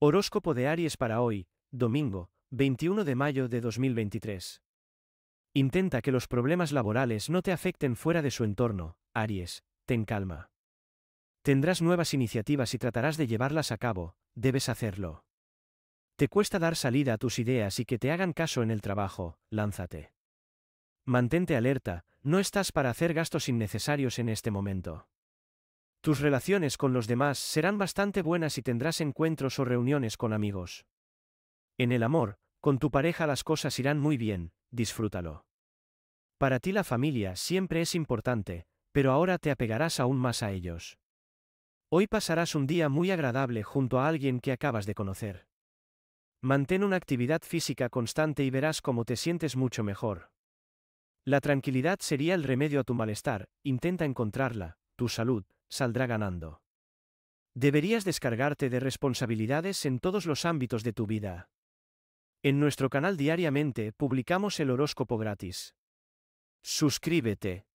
Horóscopo de Aries para hoy, domingo, 21 de mayo de 2023. Intenta que los problemas laborales no te afecten fuera de su entorno, Aries, ten calma. Tendrás nuevas iniciativas y tratarás de llevarlas a cabo, debes hacerlo. Te cuesta dar salida a tus ideas y que te hagan caso en el trabajo, lánzate. Mantente alerta, no estás para hacer gastos innecesarios en este momento. Tus relaciones con los demás serán bastante buenas si tendrás encuentros o reuniones con amigos. En el amor, con tu pareja las cosas irán muy bien, disfrútalo. Para ti la familia siempre es importante, pero ahora te apegarás aún más a ellos. Hoy pasarás un día muy agradable junto a alguien que acabas de conocer. Mantén una actividad física constante y verás cómo te sientes mucho mejor. La tranquilidad sería el remedio a tu malestar, intenta encontrarla, tu salud, saldrá ganando. Deberías descargarte de responsabilidades en todos los ámbitos de tu vida. En nuestro canal diariamente publicamos el horóscopo gratis. Suscríbete.